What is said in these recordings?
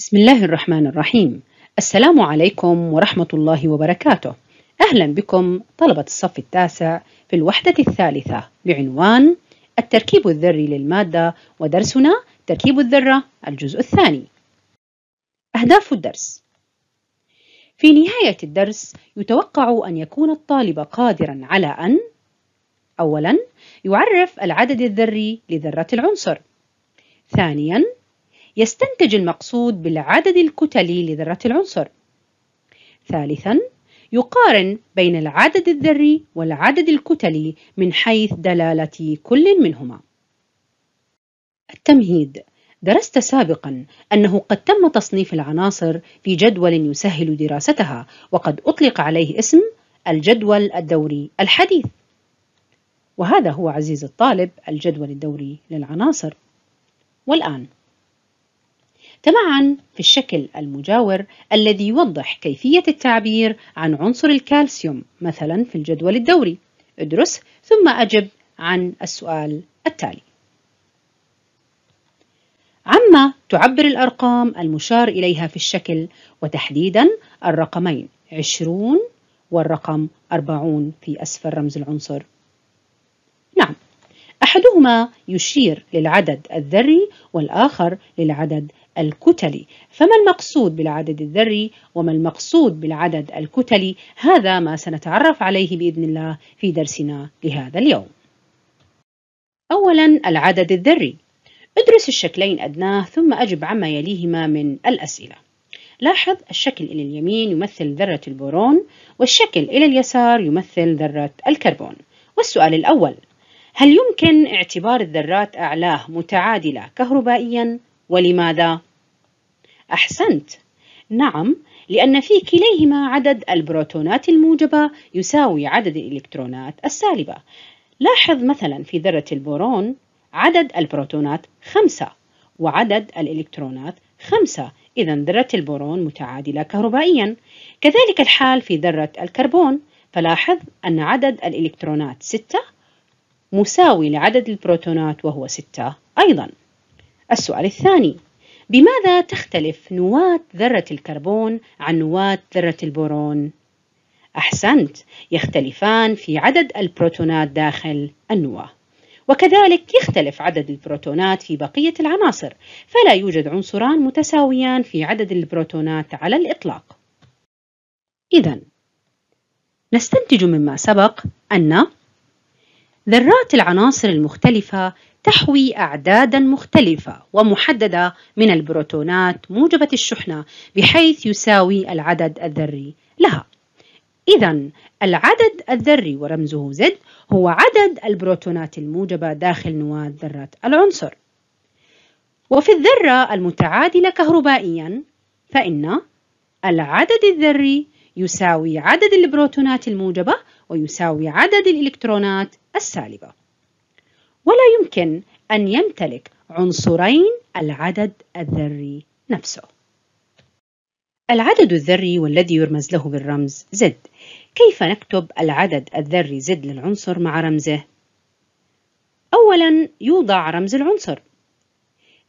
بسم الله الرحمن الرحيم السلام عليكم ورحمة الله وبركاته أهلا بكم طلبة الصف التاسع في الوحدة الثالثة بعنوان التركيب الذري للمادة ودرسنا تركيب الذرة الجزء الثاني أهداف الدرس في نهاية الدرس يتوقع أن يكون الطالب قادرا على أن أولا يعرف العدد الذري لذرة العنصر ثانيا يستنتج المقصود بالعدد الكتلي لذرة العنصر. ثالثاً، يقارن بين العدد الذري والعدد الكتلي من حيث دلالة كل منهما. التمهيد درست سابقا أنه قد تم تصنيف العناصر في جدول يسهل دراستها وقد أطلق عليه اسم الجدول الدوري الحديث وهذا هو عزيز الطالب الجدول الدوري للعناصر والآن معا في الشكل المجاور الذي يوضح كيفية التعبير عن عنصر الكالسيوم مثلا في الجدول الدوري ادرس ثم أجب عن السؤال التالي عما تعبر الأرقام المشار إليها في الشكل وتحديدا الرقمين 20 والرقم 40 في أسفل رمز العنصر نعم أحدهما يشير للعدد الذري والآخر للعدد الكتلي فما المقصود بالعدد الذري وما المقصود بالعدد الكتلي هذا ما سنتعرف عليه بإذن الله في درسنا لهذا اليوم أولا العدد الذري ادرس الشكلين أدناه ثم أجب عما يليهما من الأسئلة لاحظ الشكل إلى اليمين يمثل ذرة البورون والشكل إلى اليسار يمثل ذرة الكربون والسؤال الأول هل يمكن اعتبار الذرات أعلاه متعادلة كهربائيا ولماذا؟ أحسنت نعم لأن في كليهما عدد البروتونات الموجبة يساوي عدد الإلكترونات السالبة لاحظ مثلا في ذرة البورون عدد البروتونات خمسة وعدد الإلكترونات خمسة إذا ذرة البورون متعادلة كهربائيا كذلك الحال في ذرة الكربون فلاحظ أن عدد الإلكترونات ستة مساوي لعدد البروتونات وهو ستة أيضا السؤال الثاني بماذا تختلف نواة ذرة الكربون عن نواة ذرة البورون؟ أحسنت، يختلفان في عدد البروتونات داخل النواة. وكذلك يختلف عدد البروتونات في بقية العناصر، فلا يوجد عنصران متساويان في عدد البروتونات على الإطلاق. إذا نستنتج مما سبق أن ذرات العناصر المختلفة تحوي أعدادا مختلفة ومحددة من البروتونات موجبة الشحنة بحيث يساوي العدد الذري لها إذا العدد الذري ورمزه Z هو عدد البروتونات الموجبة داخل نواة ذرة العنصر وفي الذرة المتعادلة كهربائيا فإن العدد الذري يساوي عدد البروتونات الموجبة ويساوي عدد الإلكترونات السالبة ولا يمكن أن يمتلك عنصرين العدد الذري نفسه. العدد الذري والذي يرمز له بالرمز زد كيف نكتب العدد الذري زد للعنصر مع رمزه؟ أولاً يوضع رمز العنصر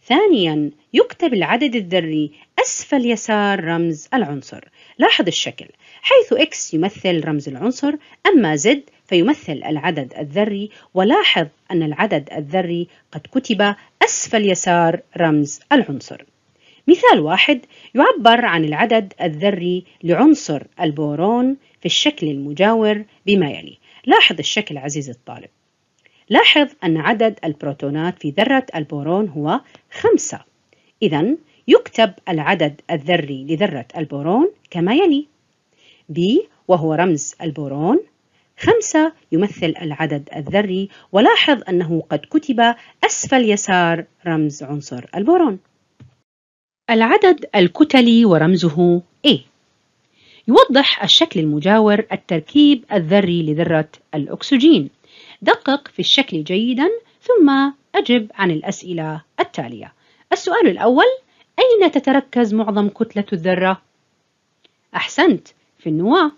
ثانياً يكتب العدد الذري أسفل يسار رمز العنصر لاحظ الشكل حيث X يمثل رمز العنصر أما Z فيمثل العدد الذري ولاحظ أن العدد الذري قد كتب أسفل يسار رمز العنصر مثال واحد يعبر عن العدد الذري لعنصر البورون في الشكل المجاور بما يلي لاحظ الشكل عزيزي الطالب لاحظ أن عدد البروتونات في ذرة البورون هو خمسة إذا يكتب العدد الذري لذرة البورون كما يلي B وهو رمز البورون خمسة يمثل العدد الذري ولاحظ أنه قد كتب أسفل يسار رمز عنصر البورون العدد الكتلي ورمزه A يوضح الشكل المجاور التركيب الذري لذرة الأكسجين دقق في الشكل جيدا ثم أجب عن الأسئلة التالية السؤال الأول أين تتركز معظم كتلة الذرة؟ أحسنت في النواة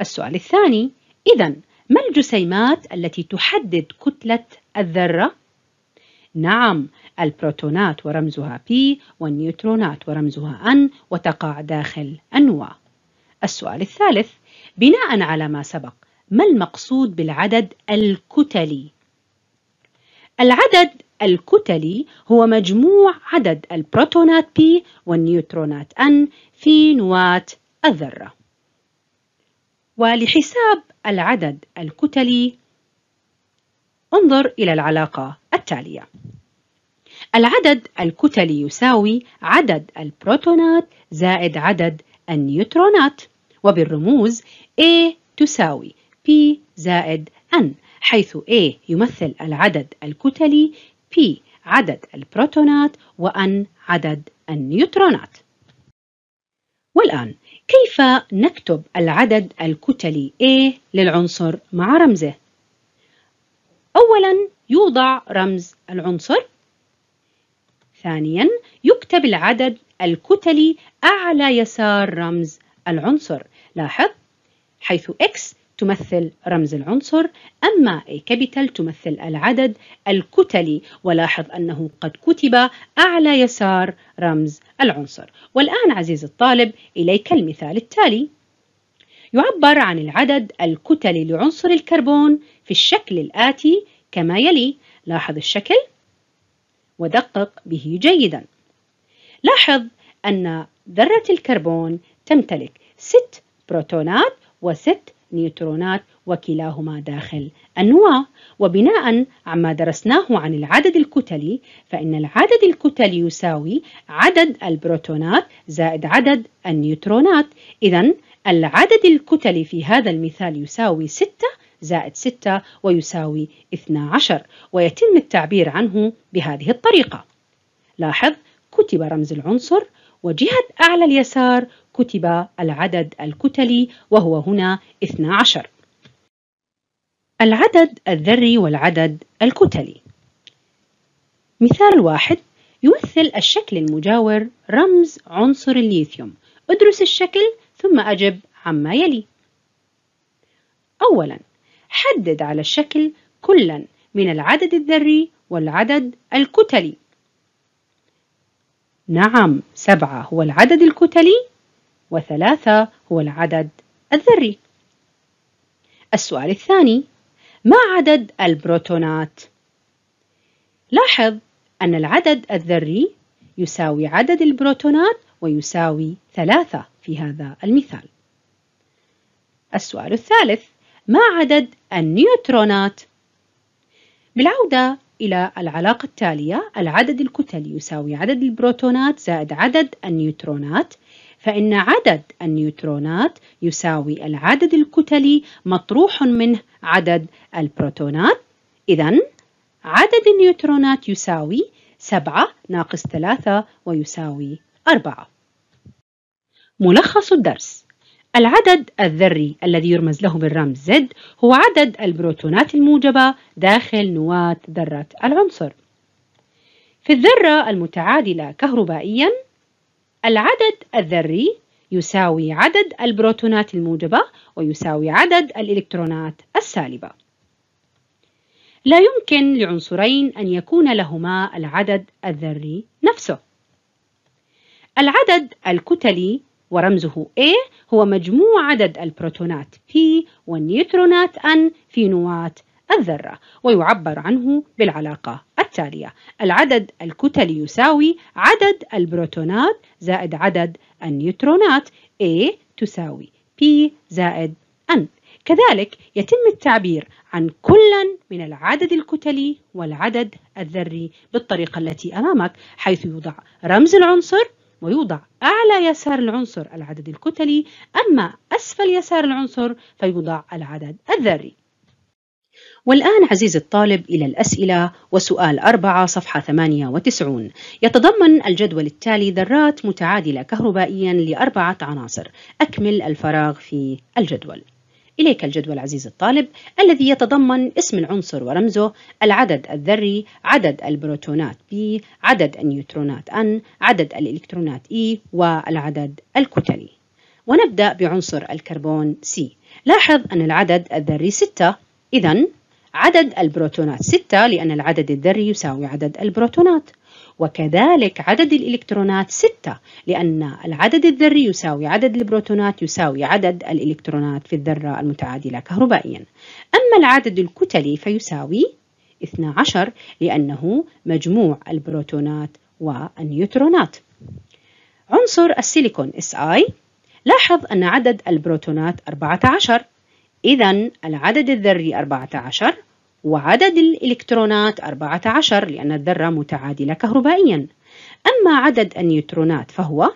السؤال الثاني إذا ما الجسيمات التي تحدد كتلة الذرة؟ نعم البروتونات ورمزها P والنيوترونات ورمزها N وتقع داخل النواة السؤال الثالث بناء على ما سبق ما المقصود بالعدد الكتلي؟ العدد الكتلي هو مجموع عدد البروتونات P والنيوترونات N في نواة الذرة. ولحساب العدد الكتلي انظر إلى العلاقة التالية. العدد الكتلي يساوي عدد البروتونات زائد عدد النيوترونات وبالرموز A تساوي P زائد N حيث A يمثل العدد الكتلي P عدد البروتونات وأن عدد النيوترونات والآن كيف نكتب العدد الكتلي A للعنصر مع رمزه؟ أولاً يوضع رمز العنصر ثانياً يكتب العدد الكتلي أعلى يسار رمز العنصر لاحظ حيث X تمثل رمز العنصر أما كابيتال تمثل العدد الكتلي ولاحظ أنه قد كتب أعلى يسار رمز العنصر والآن عزيزي الطالب إليك المثال التالي يعبر عن العدد الكتلي لعنصر الكربون في الشكل الآتي كما يلي لاحظ الشكل ودقق به جيدا لاحظ أن ذرة الكربون تمتلك ست بروتونات وست نيوترونات وكلاهما داخل النواة وبناء عما درسناه عن العدد الكتلي فإن العدد الكتلي يساوي عدد البروتونات زائد عدد النيوترونات إذا العدد الكتلي في هذا المثال يساوي 6 زائد 6 ويساوي 12 ويتم التعبير عنه بهذه الطريقة لاحظ كتب رمز العنصر وجهة أعلى اليسار كتب العدد الكتلي وهو هنا 12 العدد الذري والعدد الكتلي مثال واحد يمثل الشكل المجاور رمز عنصر الليثيوم ادرس الشكل ثم أجب عما يلي أولا حدد على الشكل كلا من العدد الذري والعدد الكتلي نعم سبعة هو العدد الكتلي وثلاثة هو العدد الذري السؤال الثاني ما عدد البروتونات؟ لاحظ أن العدد الذري يساوي عدد البروتونات ويساوي ثلاثة في هذا المثال السؤال الثالث ما عدد النيوترونات؟ بالعودة إلى العلاقة التالية العدد الكتلي يساوي عدد البروتونات زائد عدد النيوترونات فإن عدد النيوترونات يساوي العدد الكتلي مطروح منه عدد البروتونات إذا عدد النيوترونات يساوي 7 ناقص 3 ويساوي 4 ملخص الدرس العدد الذري الذي يرمز له بالرمز Z هو عدد البروتونات الموجبة داخل نواة ذرة العنصر في الذرة المتعادلة كهربائياً العدد الذري يساوي عدد البروتونات الموجبة ويساوي عدد الإلكترونات السالبة لا يمكن لعنصرين أن يكون لهما العدد الذري نفسه العدد الكتلي ورمزه A هو مجموع عدد البروتونات P والنيوترونات N في نواة الذرة ويعبر عنه بالعلاقة التالية العدد الكتلي يساوي عدد البروتونات زائد عدد النيوترونات A تساوي P زائد N كذلك يتم التعبير عن كل من العدد الكتلي والعدد الذري بالطريقة التي أمامك حيث يوضع رمز العنصر ويوضع أعلى يسار العنصر العدد الكتلي أما أسفل يسار العنصر فيوضع العدد الذري والآن عزيزي الطالب إلى الأسئلة وسؤال أربعة صفحة 98 يتضمن الجدول التالي ذرات متعادلة كهربائيا لأربعة عناصر أكمل الفراغ في الجدول إليك الجدول عزيزي الطالب الذي يتضمن اسم العنصر ورمزه العدد الذري عدد البروتونات B عدد النيوترونات N عدد الإلكترونات E والعدد الكتلي ونبدأ بعنصر الكربون C لاحظ أن العدد الذري 6 إذا عدد البروتونات 6 لأن العدد الذري يساوي عدد البروتونات وكذلك عدد الإلكترونات 6 لأن العدد الذري يساوي عدد البروتونات يساوي عدد الإلكترونات في الذرة المتعادلة كهربائيا أما العدد الكتلي فيساوي 12 لأنه مجموع البروتونات والنيوترونات عنصر السيليكون SI لاحظ أن عدد البروتونات 14 إذا العدد الذري 14 وعدد الإلكترونات 14 لأن الذرة متعادلة كهربائيا أما عدد النيوترونات فهو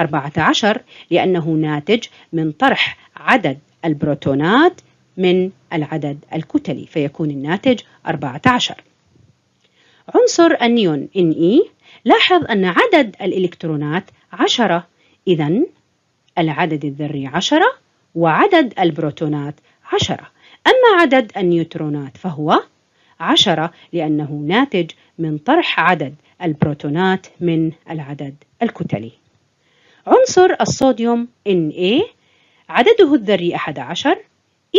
14 لأنه ناتج من طرح عدد البروتونات من العدد الكتلي فيكون الناتج 14 عنصر النيون Ne لاحظ أن عدد الإلكترونات 10 إذا العدد الذري 10 وعدد البروتونات عشرة أما عدد النيوترونات فهو عشرة لأنه ناتج من طرح عدد البروتونات من العدد الكتلي عنصر الصوديوم Na عدده الذري 11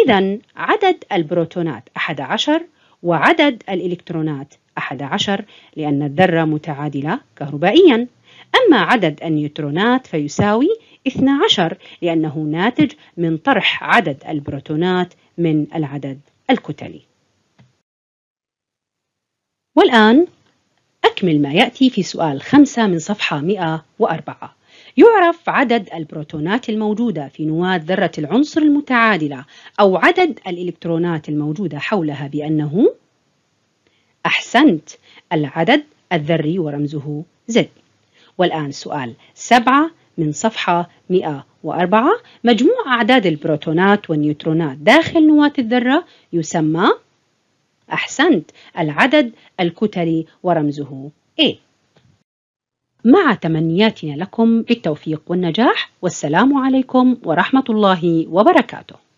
إذا عدد البروتونات 11 وعدد الإلكترونات 11 لأن الذرة متعادلة كهربائيا أما عدد النيوترونات فيساوي 12 لأنه ناتج من طرح عدد البروتونات من العدد الكتلي والآن أكمل ما يأتي في سؤال 5 من صفحة 104 يعرف عدد البروتونات الموجودة في نواة ذرة العنصر المتعادلة أو عدد الإلكترونات الموجودة حولها بأنه أحسنت العدد الذري ورمزه Z والآن سؤال 7 من صفحة 104 مجموع أعداد البروتونات والنيوترونات داخل نواة الذرة يسمى أحسنت العدد الكتلي ورمزه A مع تمنياتنا لكم بالتوفيق والنجاح والسلام عليكم ورحمة الله وبركاته